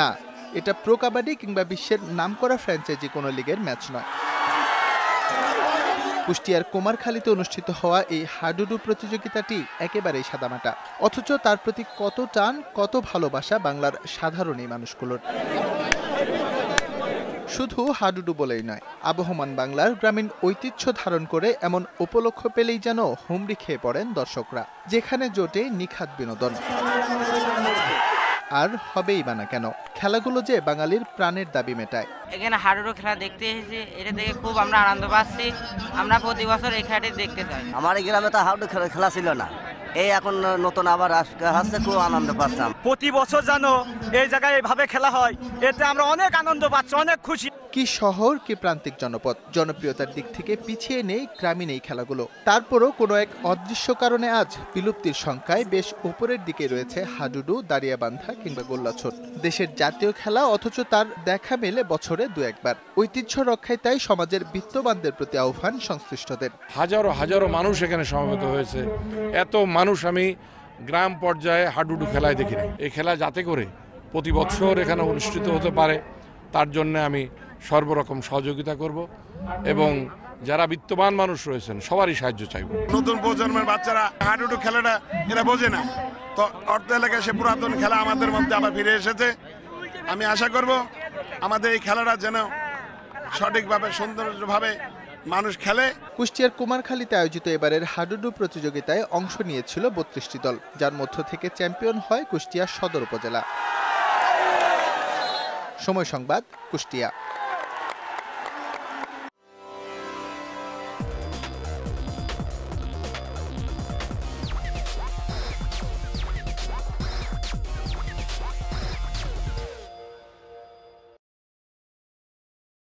না এটা প্রো কাবাডি কিংবা বিশ্বের নামকরা ফ্র্যাঞ্চাইজি কোনো লিগের ম্যাচ নয় কুষ্টিয়ার কুমারখালীতে অনুষ্ঠিত হওয়া এই হাডুডু প্রতিযোগিতাটি একেবারেই সাদামাটা অথচ তার প্রতি কত টান কত ভালোবাসা বাংলার সাধারণ এই মানুষগুলোর শুধু হাডুডু বলেই নয় আবহমান বাংলার গ্রামীণ ঐতিহ্য ধারণ করে এমন উপলক্ষ পেলেই যেন হুমড়ি খেয়ে পড়েন দর্শকরা যেখানে জোটে নিখাত বিনোদন আর হবেই বা না কেন খেলাগুলো যে বাঙালির প্রাণের দাবি মেটায় এখানে হাডুডু খেলা দেখতে এসেছি এটা দেখে খুব আমরা আনন্দ পাচ্ছি আমরা প্রতি বছর এই খেলাটি দেখতে চাই আমার এই গ্রামে তো হাডুডু খেলা ছিল না এই এখন নতুন আবার আসছে খুব আনন্দ পাচ্ছাম প্রতি বছর যেন এই জায়গায় এইভাবে খেলা হয় এতে আমরা অনেক আনন্দ পাচ্ছি অনেক খুশি কি শহর কি প্রান্তিক জনপদ জনপ্রিয়তার দিক থেকে পিছিয়ে নেই গ্রামীণ এই খেলাগুলো তারপরও কোনো এক অদৃশ্য কারণে আজ বিলুপ্তির সংখ্যায় বেশ উপরের দিকে রয়েছে হাডুডু দাঁড়িয়াবান্ধা কিংবা গোল্লাছট দেশের জাতীয় খেলা অথচ তার দেখা মেলে বছরে দু একবার ঐতিহ্য রক্ষায় তাই সমাজের বিত্তবানদের প্রতি আহ্বান সংশ্লিষ্টদের হাজারো হাজারো মানুষ এখানে সমবেত হয়েছে এত মানুষ আমি গ্রাম পর্যায়ে হাডুডু খেলায় দেখি না এই খেলা যাতে করে প্রতি বছর এখানে অনুষ্ঠিত হতে পারে তার জন্য আমি সর্বরকম সহযোগিতা করব এবং যারা বিত্তবান মানুষ রয়েছেন সবারই সাহায্য চাইব নতুন প্রজন্মের বাচ্চারা হাডুডু খেলাটা এরা বোঝে না তো অর্থ এলাকায় সে পুরাতন খেলা আমাদের মধ্যে আবার ফিরে এসেছে আমি আশা করব আমাদের এই খেলাটা যেন সঠিকভাবে সৌন্দর্যভাবে মানুষ খেলে কুষ্টিয়ার কুমারখালীতে আয়োজিত এবারের হাডুডু প্রতিযোগিতায় অংশ নিয়েছিল বত্রিশটি দল যার মধ্য থেকে চ্যাম্পিয়ন হয় কুষ্টিয়া সদর উপজেলা সময় সংবাদ কুষ্টিয়া